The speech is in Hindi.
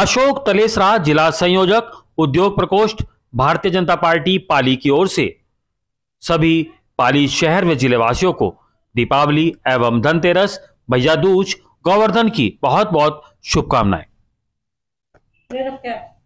अशोक तलेसरा जिला संयोजक उद्योग प्रकोष्ठ भारतीय जनता पार्टी पाली की ओर से सभी पाली शहर जिले जिलेवासियों को दीपावली एवं धनतेरस भैया दूज गोवर्धन की बहुत बहुत शुभकामनाएं